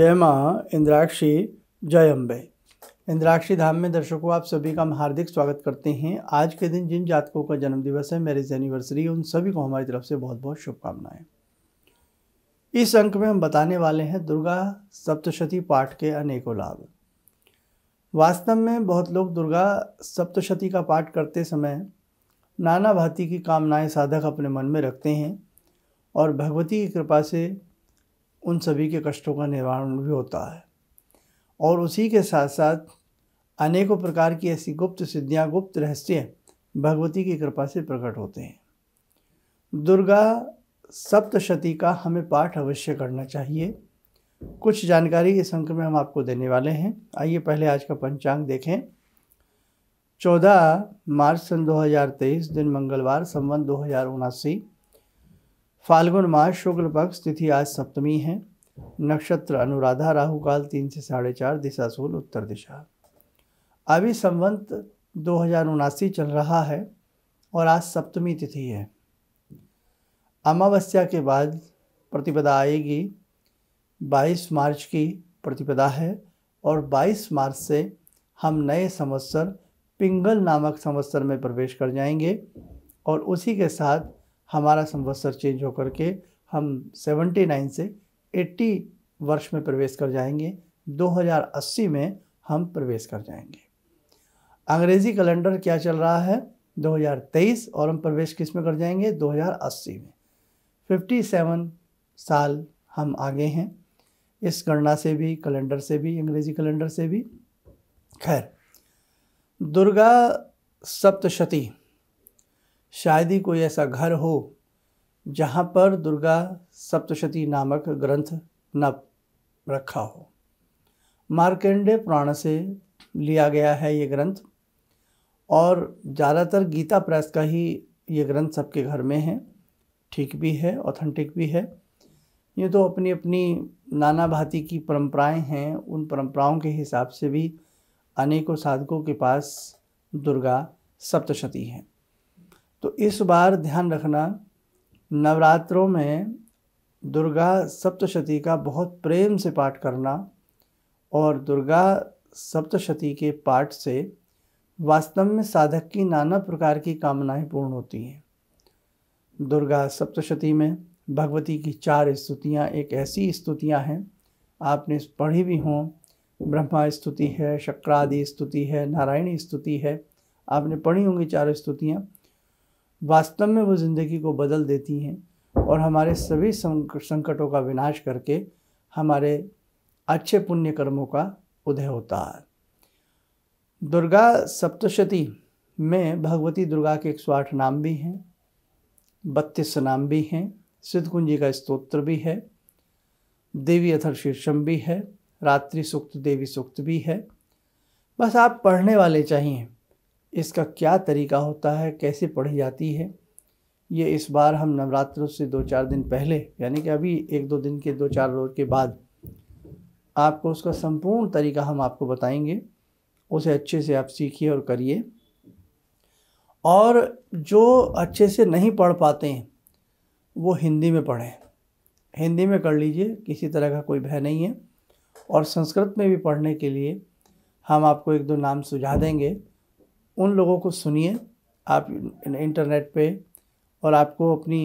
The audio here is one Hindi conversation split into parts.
जय माँ इंद्राक्षी जय अम्बे इंद्राक्षी धाम में दर्शकों आप सभी का हम हार्दिक स्वागत करते हैं आज के दिन जिन जातकों का जन्मदिवस है मैरिज एनिवर्सरी उन सभी को हमारी तरफ से बहुत बहुत शुभकामनाएं इस अंक में हम बताने वाले हैं दुर्गा सप्तशती पाठ के अनेकों लाभ वास्तव में बहुत लोग दुर्गा सप्तशती का पाठ करते समय नाना भांति की कामनाएं साधक अपने मन में रखते हैं और भगवती की कृपा से उन सभी के कष्टों का निवारण भी होता है और उसी के साथ साथ अनेकों प्रकार की ऐसी गुप्त सिद्धियाँ गुप्त रहस्य भगवती की कृपा से प्रकट होते हैं दुर्गा सप्तशती का हमें पाठ अवश्य करना चाहिए कुछ जानकारी इस अंक में हम आपको देने वाले हैं आइए पहले आज का पंचांग देखें 14 मार्च सन 2023 दिन मंगलवार संवत दो हज़ार उनासी फाल्गुन मास शुक्ल पक्ष तिथि आज सप्तमी है नक्षत्र अनुराधा राहु काल तीन से साढ़े चार दिशा सूल उत्तर दिशा अभी संवंत दो हजार उनासी चल रहा है और आज सप्तमी तिथि है अमावस्या के बाद प्रतिपदा आएगी 22 मार्च की प्रतिपदा है और 22 मार्च से हम नए संवत्सर पिंगल नामक संवत्सर में प्रवेश कर जाएंगे और उसी के साथ हमारा संवत्सर चेंज होकर के हम 79 से 80 वर्ष में प्रवेश कर जाएंगे 2080 में हम प्रवेश कर जाएंगे अंग्रेज़ी कैलेंडर क्या चल रहा है 2023 और हम प्रवेश किस में कर जाएंगे 2080 में 57 साल हम आगे हैं इस गणना से भी कैलेंडर से भी अंग्रेज़ी कैलेंडर से भी खैर दुर्गा सप्तशती शायद ही कोई ऐसा घर हो जहाँ पर दुर्गा सप्तशती नामक ग्रंथ न रखा हो मार्कंडेय पुराण से लिया गया है ये ग्रंथ और ज़्यादातर गीता प्रेस का ही ये ग्रंथ सबके घर में है ठीक भी है ऑथेंटिक भी है ये तो अपनी अपनी नाना भांति की परंपराएं हैं उन परंपराओं के हिसाब से भी अनेकों साधकों के पास दुर्गा सप्तशती हैं तो इस बार ध्यान रखना नवरात्रों में दुर्गा सप्तशती का बहुत प्रेम से पाठ करना और दुर्गा सप्तशती के पाठ से वास्तव में साधक की नाना प्रकार की कामनाएं पूर्ण होती हैं दुर्गा सप्तशती में भगवती की चार स्तुतियाँ एक ऐसी स्तुतियाँ हैं आपने पढ़ी भी हों ब्रह्मा स्तुति है शक्रादि स्तुति है नारायणी स्तुति है आपने पढ़ी होंगी चार स्तुतियाँ वास्तव में वो ज़िंदगी को बदल देती हैं और हमारे सभी संकटों का विनाश करके हमारे अच्छे पुण्य कर्मों का उदय होता है दुर्गा सप्तशती में भगवती दुर्गा के एक सौ आठ नाम भी हैं बत्तीस नाम भी हैं सिद्ध कुंजी का स्तोत्र भी है देवी अथर शीर्षम भी है रात्रि सूक्त देवी सूक्त भी है बस आप पढ़ने वाले चाहिए इसका क्या तरीका होता है कैसे पढ़ी जाती है ये इस बार हम नवरात्रों से दो चार दिन पहले यानी कि अभी एक दो दिन के दो चार रोज के बाद आपको उसका संपूर्ण तरीका हम आपको बताएंगे उसे अच्छे से आप सीखिए और करिए और जो अच्छे से नहीं पढ़ पाते हैं वो हिंदी में पढ़ें हिंदी में कर लीजिए किसी तरह का कोई भय नहीं है और संस्कृत में भी पढ़ने के लिए हम आपको एक दो नाम सुझा देंगे उन लोगों को सुनिए आप इंटरनेट पे और आपको अपनी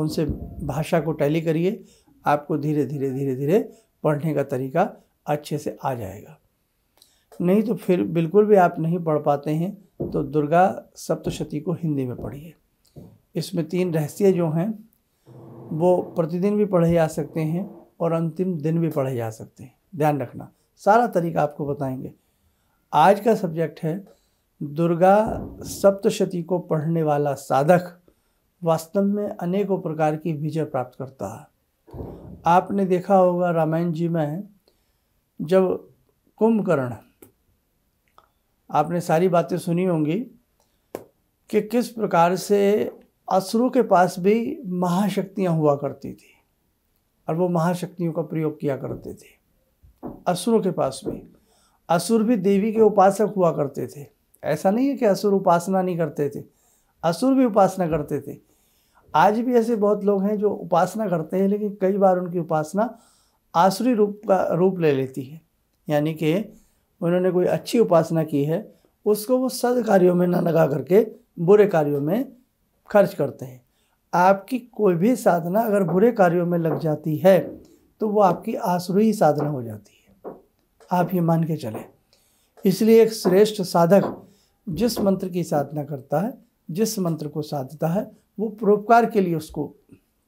उनसे भाषा को टैली करिए आपको धीरे धीरे धीरे धीरे पढ़ने का तरीका अच्छे से आ जाएगा नहीं तो फिर बिल्कुल भी आप नहीं पढ़ पाते हैं तो दुर्गा सप्तशती को हिंदी में पढ़िए इसमें तीन रहस्य जो हैं वो प्रतिदिन भी पढ़े जा सकते हैं और अंतिम दिन भी पढ़े जा सकते हैं ध्यान रखना सारा तरीका आपको बताएंगे आज का सब्जेक्ट है दुर्गा सप्तशती को पढ़ने वाला साधक वास्तव में अनेकों प्रकार की विजय प्राप्त करता है आपने देखा होगा रामायण जी में जब कुंभकर्ण आपने सारी बातें सुनी होंगी कि किस प्रकार से असुरु के पास भी महाशक्तियाँ हुआ करती थी और वो महाशक्तियों का प्रयोग किया करते थे असुरों के पास भी असुर भी देवी के उपासक हुआ करते थे ऐसा नहीं है कि असुर उपासना नहीं करते थे असुर भी उपासना करते थे आज भी ऐसे बहुत लोग हैं जो उपासना करते हैं लेकिन कई बार उनकी उपासना आसुरी रूप का रूप ले लेती है यानी कि उन्होंने कोई अच्छी उपासना की है उसको वो सद कार्यों में ना लगा करके बुरे कार्यों में खर्च करते हैं आपकी कोई भी साधना अगर बुरे कार्यों में लग जाती है तो वो आपकी आसुरी साधना हो जाती है आप ये मान के चलें इसलिए एक श्रेष्ठ साधक जिस मंत्र की साधना करता है जिस मंत्र को साधता है वो परोपकार के लिए उसको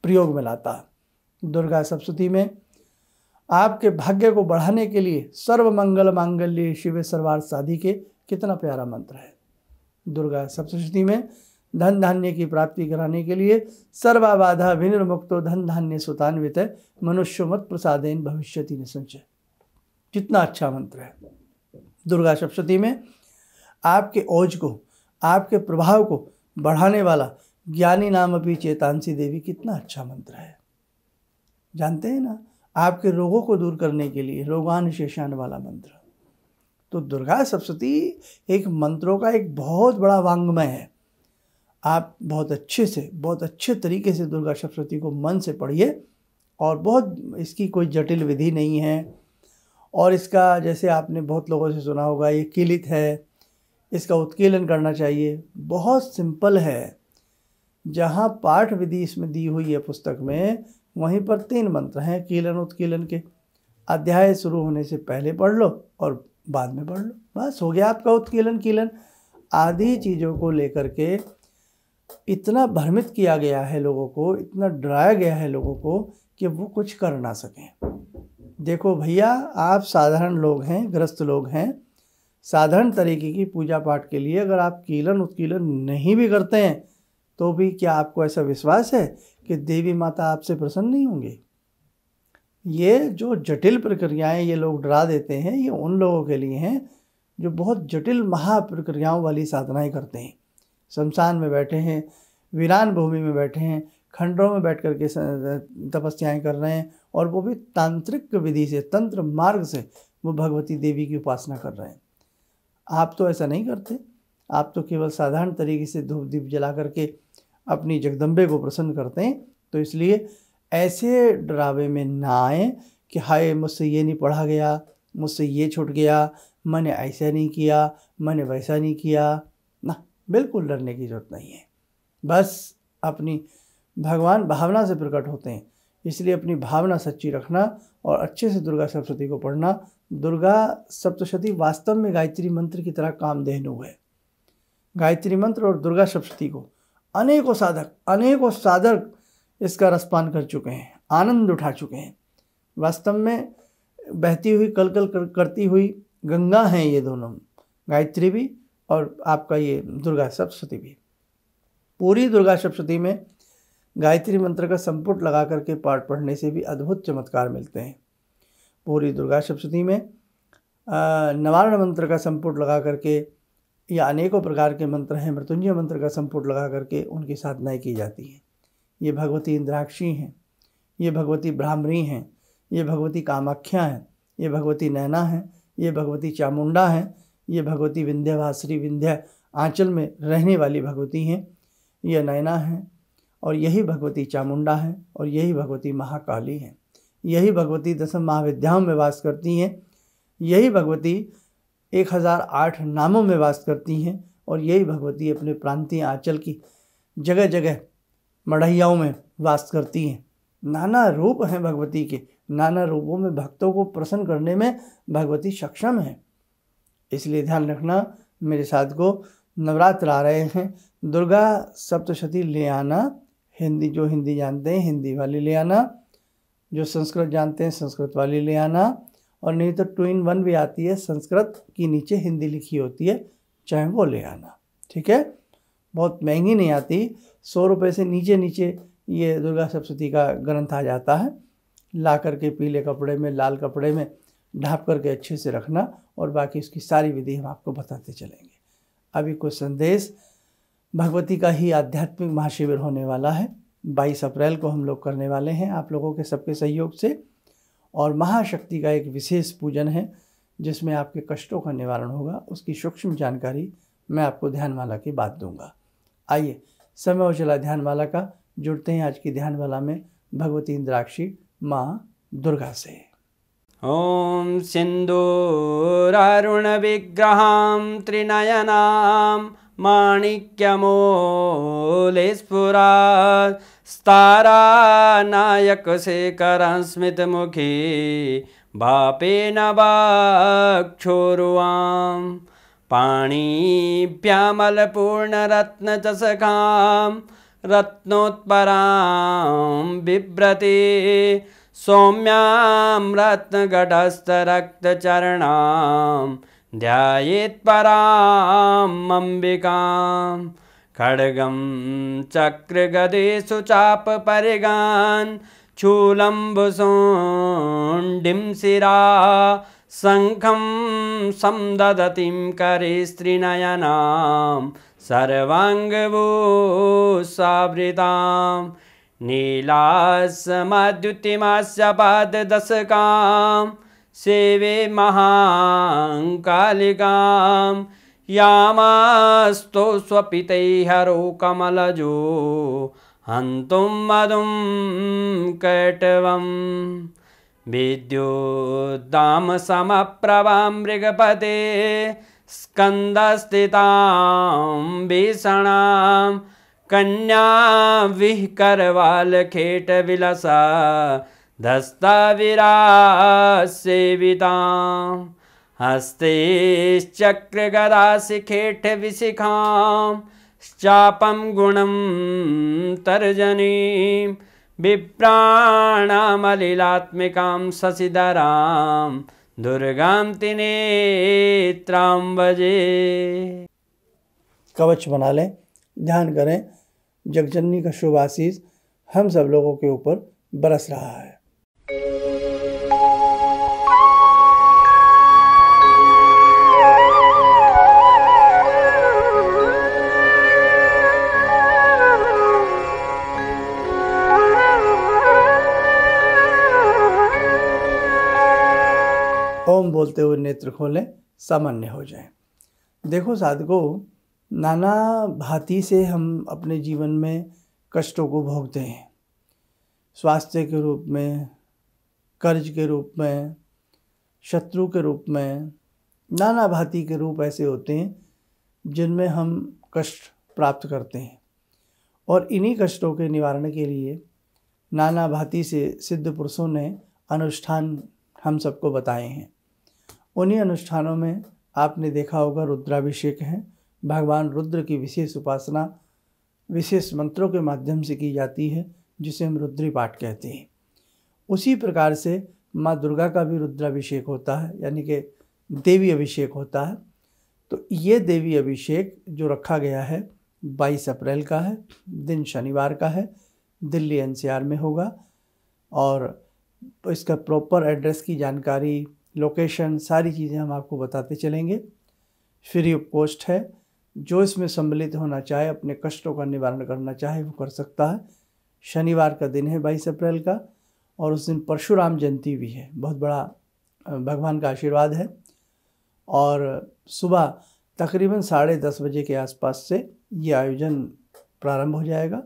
प्रयोग में लाता है दुर्गा सप्तती में आपके भाग्य को बढ़ाने के लिए सर्व मंगल मांगल्य शिव सर्वार्थ साधि के कितना प्यारा मंत्र है दुर्गा सप्तती में धन धान्य की प्राप्ति कराने के लिए सर्वाबाधा विनिर्मुक्तो धन धान्य सुतान्वित है मनुष्य मत प्रसादेन भविष्यति निसंचय कितना अच्छा मंत्र है दुर्गा सप्तती में आपके ओज को आपके प्रभाव को बढ़ाने वाला ज्ञानी नाम अपनी चेतांसी देवी कितना अच्छा मंत्र है जानते हैं ना आपके रोगों को दूर करने के लिए रोगान शेषान वाला मंत्र तो दुर्गा सप्तती एक मंत्रों का एक बहुत बड़ा वांग्मय है आप बहुत अच्छे से बहुत अच्छे तरीके से दुर्गा सप्तती को मन से पढ़िए और बहुत इसकी कोई जटिल विधि नहीं है और इसका जैसे आपने बहुत लोगों से सुना होगा ये किलित है इसका उत्कीलन करना चाहिए बहुत सिंपल है जहाँ पाठ विधि इसमें दी हुई है पुस्तक में वहीं पर तीन मंत्र हैं कीलन उत्कीलन के अध्याय शुरू होने से पहले पढ़ लो और बाद में पढ़ लो बस हो गया आपका उत्कीलन कीलन आदि चीज़ों को लेकर के इतना भ्रमित किया गया है लोगों को इतना डराया गया है लोगों को कि वो कुछ कर ना सकें देखो भैया आप साधारण लोग हैं ग्रस्त लोग हैं साधारण तरीके की पूजा पाठ के लिए अगर आप कीलन उत्कीलन नहीं भी करते हैं तो भी क्या आपको ऐसा विश्वास है कि देवी माता आपसे प्रसन्न नहीं होंगे ये जो जटिल प्रक्रियाएं ये लोग डरा देते हैं ये उन लोगों के लिए हैं जो बहुत जटिल महाप्रक्रियाओं वाली साधनाएं करते हैं शमशान में बैठे हैं वीरान भूमि में बैठे हैं खंडरों में बैठ करके के तपस्याएँ कर रहे हैं और वो भी तांत्रिक विधि से तंत्र मार्ग से वो भगवती देवी की उपासना कर रहे हैं आप तो ऐसा नहीं करते आप तो केवल साधारण तरीके से धूप दीप जला करके अपनी जगदम्बे को प्रसन्न करते हैं तो इसलिए ऐसे डरावे में ना आए कि हाय मुझसे ये नहीं पढ़ा गया मुझसे ये छूट गया मैंने ऐसा नहीं किया मैंने वैसा नहीं किया ना बिल्कुल डरने की ज़रूरत नहीं है बस अपनी भगवान भावना से प्रकट होते हैं इसलिए अपनी भावना सच्ची रखना और अच्छे से दुर्गा सरस्वती को पढ़ना दुर्गा सप्तशती वास्तव में गायत्री मंत्र की तरह कामधेनु है गायत्री मंत्र और दुर्गा सप्तशती को अनेकों साधक अनेकों साधक इसका रसपान कर चुके हैं आनंद उठा चुके हैं वास्तव में बहती हुई कल कल कर, करती हुई गंगा हैं ये दोनों गायत्री भी और आपका ये दुर्गा सप्तशती भी पूरी दुर्गा सप्तशती में गायत्री मंत्र का संपुट लगा करके पाठ पढ़ने से भी अद्भुत चमत्कार मिलते हैं पूरी दुर्गा सप्तती में नवारण मंत्र का संपुट लगा करके या अनेकों प्रकार के मंत्र हैं मृत्युंजय मंत्र का संपुट लगा करके उनकी साधनाएँ की जाती हैं ये भगवती इंद्राक्षी हैं ये भगवती ब्राह्मणी हैं ये भगवती कामाख्या हैं ये भगवती नैना हैं ये भगवती चामुंडा हैं ये भगवती विंध्यवासरी विंध्या आंचल में रहने वाली भगवती हैं ये नैना हैं और यही भगवती चामुंडा हैं और यही भगवती महाकाली हैं यही भगवती दसम महाविद्याओं में वास करती हैं यही भगवती एक हज़ार आठ नामों में वास करती हैं और यही भगवती अपने प्रांतीय आंचल की जगह जगह मढ़ैयाओं में वास करती हैं नाना रूप हैं भगवती के नाना रूपों में भक्तों को प्रसन्न करने में भगवती सक्षम है इसलिए ध्यान रखना मेरे साथ को नवरात्र आ रहे हैं दुर्गा सप्तशती ले आना हिंदी जो हिंदी जानते हैं हिंदी वाली ले आना जो संस्कृत जानते हैं संस्कृत वाली ले आना और नहीं तो टू इन वन भी आती है संस्कृत की नीचे हिंदी लिखी होती है चाहे वो ले आना ठीक है बहुत महंगी नहीं आती सौ रुपये से नीचे नीचे ये दुर्गा सप्तती का ग्रंथ आ जाता है ला करके पीले कपड़े में लाल कपड़े में ढाँप करके अच्छे से रखना और बाकी उसकी सारी विधि हम आपको बताते चलेंगे अभी कुछ संदेश भगवती का ही आध्यात्मिक महाशिविर होने वाला है 22 अप्रैल को हम लोग करने वाले हैं आप लोगों के सबके सहयोग से और महाशक्ति का एक विशेष पूजन है जिसमें आपके कष्टों का निवारण होगा उसकी सूक्ष्म जानकारी मैं आपको ध्यानमाला के बाद दूंगा आइए समय और चला ध्यानमाला का जुड़ते हैं आज की ध्यानमाला में भगवती इंद्राक्षी माँ दुर्गा से ओम अरुण सिन्दूरारुणविग्रहां त्रिनयनाम स्तारा माणिक्यमोलेस्पुरास्तारानायकशेखरस्मितमुखी बापेन वाक्षोरुवां पाणिभ्यामलपूर्णरत्नचषकां रत्नोत्परां बिभ्रते सौम्यां रत्नगढस्थरक्तचरणाम् ध्यायेत्परां अम्बिकां खड्गं चक्रगदेषु चापपरिगान् चूलम्बुसोण्डिं शिरा शङ्खं करे स्त्रीनयनां सर्वाङ्गभूसावृतां नीलासमद्युतिमास्य पाददशकाम् सेवे महाङ्कालिकां यामास्तु स्वपितैहरो कमलजो हन्तुं मधुं कटवं मृगपते स्कन्दस्थितां भीषणां कन्या विः धस्ताविरा सेविता हस्तेश्चक्रगदा शिखेठ विशिखां चापम गुणं तर्जनी विप्राणामलिलात्मिकां शशिधरा दुर्गां तिनेत्रां वजे कवच बना लें ध्यान करें जगजननी का शुभ आशीष हम सब लोगों के ऊपर बरस रहा है ओम बोलते हुए नेत्र खोलें सामान्य हो जाए देखो साधको नाना भांति से हम अपने जीवन में कष्टों को भोगते हैं स्वास्थ्य के रूप में कर्ज के रूप में शत्रु के रूप में नाना भांति के रूप ऐसे होते हैं जिनमें हम कष्ट प्राप्त करते हैं और इन्हीं कष्टों के निवारण के लिए नाना भांति से सिद्ध पुरुषों ने अनुष्ठान हम सबको बताए हैं उन्हीं अनुष्ठानों में आपने देखा होगा रुद्राभिषेक है भगवान रुद्र की विशेष उपासना विशेष मंत्रों के माध्यम से की जाती है जिसे हम रुद्री पाठ कहते हैं उसी प्रकार से माँ दुर्गा का भी रुद्राभिषेक होता है यानी कि देवी अभिषेक होता है तो ये देवी अभिषेक जो रखा गया है 22 अप्रैल का है दिन शनिवार का है दिल्ली एनसीआर में होगा और इसका प्रॉपर एड्रेस की जानकारी लोकेशन सारी चीज़ें हम आपको बताते चलेंगे फ्री ऑफ कॉस्ट है जो इसमें सम्मिलित होना चाहे अपने कष्टों का निवारण करना चाहे वो कर सकता है शनिवार का दिन है बाईस अप्रैल का और उस दिन परशुराम जयंती भी है बहुत बड़ा भगवान का आशीर्वाद है और सुबह तकरीबन साढ़े दस बजे के आसपास से ये आयोजन प्रारंभ हो जाएगा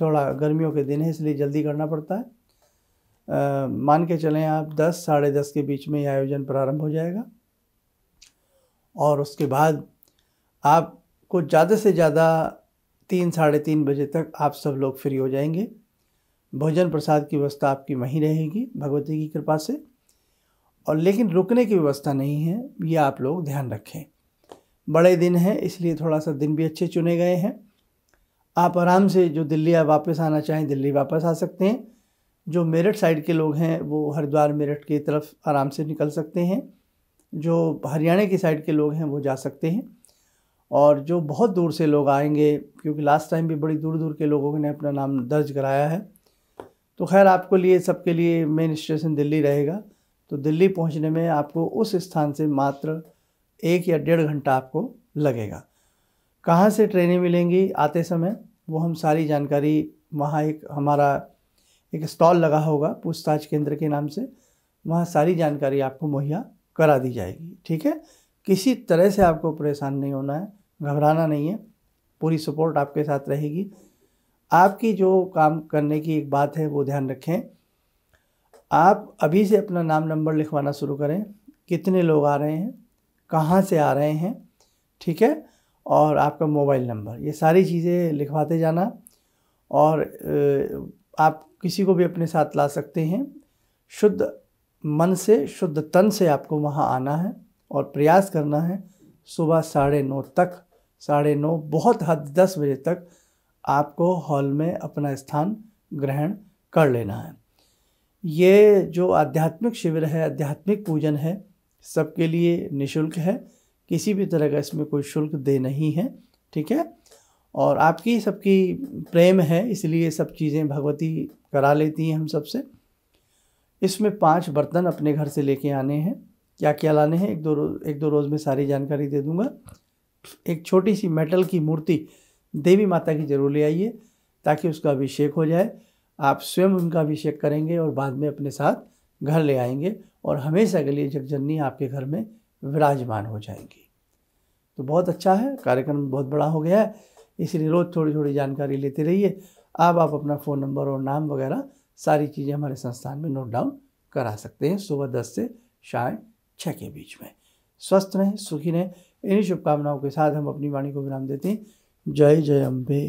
थोड़ा गर्मियों के दिन है इसलिए जल्दी करना पड़ता है आ, मान के चलें आप दस साढ़े दस के बीच में ये आयोजन प्रारंभ हो जाएगा और उसके बाद आपको ज़्यादा से ज़्यादा तीन साढ़े तीन बजे तक आप सब लोग फ्री हो जाएंगे भोजन प्रसाद की व्यवस्था आपकी वहीं रहेगी भगवती की कृपा से और लेकिन रुकने की व्यवस्था नहीं है ये आप लोग ध्यान रखें बड़े दिन हैं इसलिए थोड़ा सा दिन भी अच्छे चुने गए हैं आप आराम से जो दिल्ली आप वापस आना चाहें दिल्ली वापस आ सकते हैं जो मेरठ साइड के लोग हैं वो हरिद्वार मेरठ की तरफ आराम से निकल सकते हैं जो हरियाणा की साइड के लोग हैं वो जा सकते हैं और जो बहुत दूर से लोग आएंगे क्योंकि लास्ट टाइम भी बड़ी दूर दूर के लोगों ने अपना नाम दर्ज कराया है तो खैर आपको लिए सबके लिए मेन स्टेशन दिल्ली रहेगा तो दिल्ली पहुंचने में आपको उस स्थान से मात्र एक या डेढ़ घंटा आपको लगेगा कहाँ से ट्रेनें मिलेंगी आते समय वो हम सारी जानकारी वहाँ एक हमारा एक स्टॉल लगा होगा पूछताछ केंद्र के नाम से वहाँ सारी जानकारी आपको मुहैया करा दी जाएगी ठीक है किसी तरह से आपको परेशान नहीं होना है घबराना नहीं है पूरी सपोर्ट आपके साथ रहेगी आपकी जो काम करने की एक बात है वो ध्यान रखें आप अभी से अपना नाम नंबर लिखवाना शुरू करें कितने लोग आ रहे हैं कहाँ से आ रहे हैं ठीक है और आपका मोबाइल नंबर ये सारी चीज़ें लिखवाते जाना और आप किसी को भी अपने साथ ला सकते हैं शुद्ध मन से शुद्ध तन से आपको वहाँ आना है और प्रयास करना है सुबह साढ़े नौ तक साढ़े नौ बहुत हद दस बजे तक आपको हॉल में अपना स्थान ग्रहण कर लेना है ये जो आध्यात्मिक शिविर है आध्यात्मिक पूजन है सबके लिए निशुल्क है किसी भी तरह का इसमें कोई शुल्क दे नहीं है ठीक है और आपकी सबकी प्रेम है इसलिए सब चीज़ें भगवती करा लेती हैं हम सबसे इसमें पांच बर्तन अपने घर से लेके आने हैं क्या क्या लाने हैं एक दो रोज एक दो रोज़ में सारी जानकारी दे दूंगा एक छोटी सी मेटल की मूर्ति देवी माता की जरूर ले आइए ताकि उसका अभिषेक हो जाए आप स्वयं उनका अभिषेक करेंगे और बाद में अपने साथ घर ले आएंगे और हमेशा के लिए जगजननी आपके घर में विराजमान हो जाएंगी तो बहुत अच्छा है कार्यक्रम बहुत बड़ा हो गया है इसलिए रोज़ थोड़ी थोड़ी जानकारी लेते रहिए अब आप अपना फ़ोन नंबर और नाम वगैरह सारी चीज़ें हमारे संस्थान में नोट डाउन करा सकते हैं सुबह दस से शाम छः के बीच में स्वस्थ रहें सुखी रहें इन्हीं शुभकामनाओं के साथ हम अपनी वाणी को विराम देते हैं जय जय अम्बे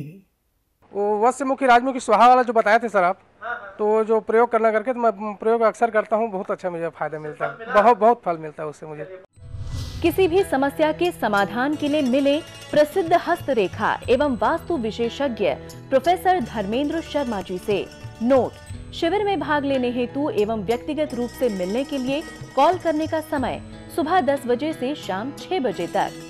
वो वस मुखी राजमुखी स्वाहा वाला जो बताए थे सर आप हाँ, हाँ। तो जो प्रयोग करना करके तो मैं प्रयोग अक्सर करता हूँ बहुत अच्छा मुझे फायदा मिलता है बहुत बहुत फल मिलता है उससे मुझे किसी भी समस्या के समाधान के लिए मिले प्रसिद्ध हस्तरेखा एवं वास्तु विशेषज्ञ प्रोफेसर धर्मेंद्र शर्मा जी से नोट शिविर में भाग लेने हेतु एवं व्यक्तिगत रूप से मिलने के लिए कॉल करने का समय सुबह दस बजे से शाम छह बजे तक